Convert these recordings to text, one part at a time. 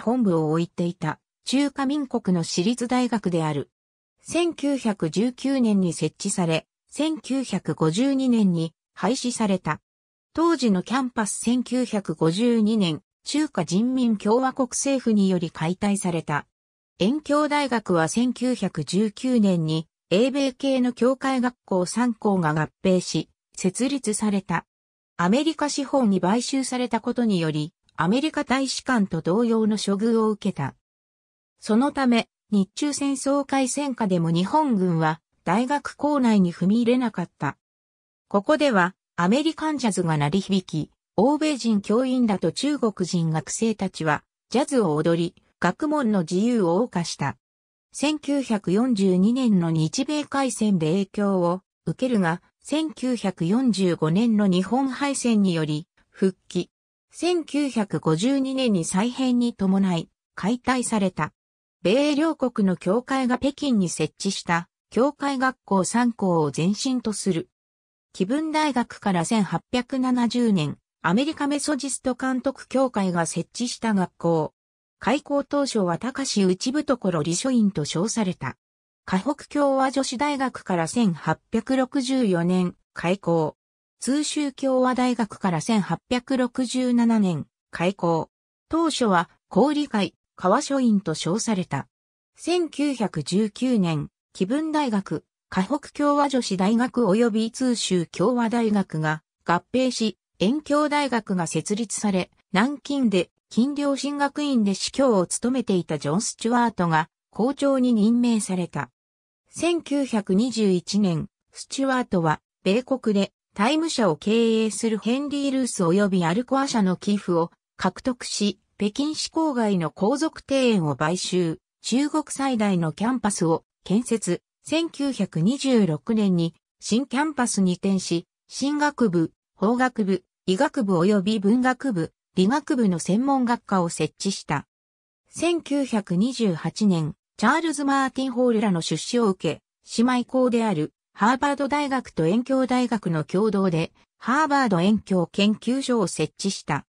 本部を置いていた中華民国の私立大学である。1919年に設置され、1952年に廃止された。当時のキャンパス1952年、中華人民共和国政府により解体された。遠京大学は1919年に英米系の教会学校3校が合併し、設立された。アメリカ資本に買収されたことにより、アメリカ大使館と同様の処遇を受けた。そのため、日中戦争開戦下でも日本軍は大学校内に踏み入れなかった。ここではアメリカンジャズが鳴り響き、欧米人教員らと中国人学生たちはジャズを踊り、学問の自由を謳歌した。1942年の日米海戦で影響を受けるが、1945年の日本敗戦により復帰。1952年に再編に伴い、解体された。米両国の教会が北京に設置した、教会学校3校を前身とする。紀文大学から1870年、アメリカメソジスト監督協会が設置した学校。開校当初は高市内部所理書院と称された。河北共和女子大学から1864年、開校。通州共和大学から1867年、開校。当初は、小理会、川書院と称された。1919年、気分大学、河北共和女子大学及び通州共和大学が合併し、遠京大学が設立され、南京で金陵進学院で司教を務めていたジョン・スチュワートが校長に任命された。1921年、スチュワートは米国でタイム社を経営するヘンリー・ルース及びアルコア社の寄付を獲得し、北京市郊外の皇族庭園を買収、中国最大のキャンパスを建設、1926年に新キャンパスに転し、新学部、法学部、医学部及び文学部、理学部の専門学科を設置した。1928年、チャールズ・マーティン・ホールらの出資を受け、姉妹校であるハーバード大学と遠鏡大学の共同で、ハーバード遠鏡研究所を設置した。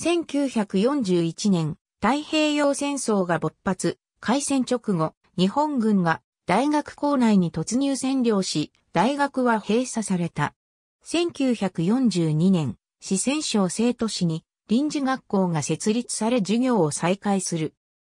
1941年、太平洋戦争が勃発、開戦直後、日本軍が大学構内に突入占領し、大学は閉鎖された。1942年、四川省生徒市に臨時学校が設立され授業を再開する。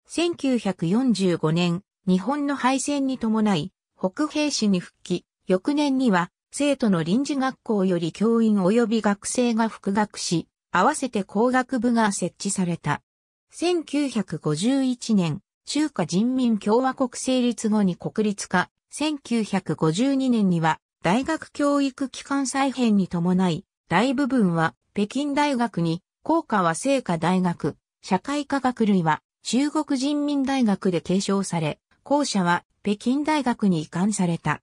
1945年、日本の敗戦に伴い、北平市に復帰、翌年には、生徒の臨時学校より教員及び学生が復学し、合わせて工学部が設置された。1951年、中華人民共和国成立後に国立化、1952年には大学教育機関再編に伴い、大部分は北京大学に、校科は聖華大学、社会科学類は中国人民大学で継承され、校舎は北京大学に移管された。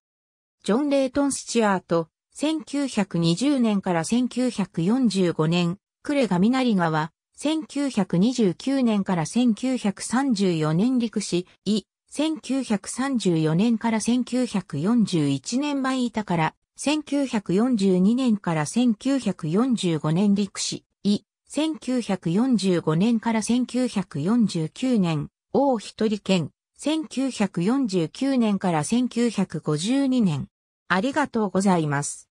ジョン・レイトン・スチュアート、1920年から1945年、クレガミナリガは、1929年から1934年陸士、イ、1934年から1941年前板から、1942年から1945年陸士、イ、1945年から1949年、王一人県、1949年から1952年。ありがとうございます。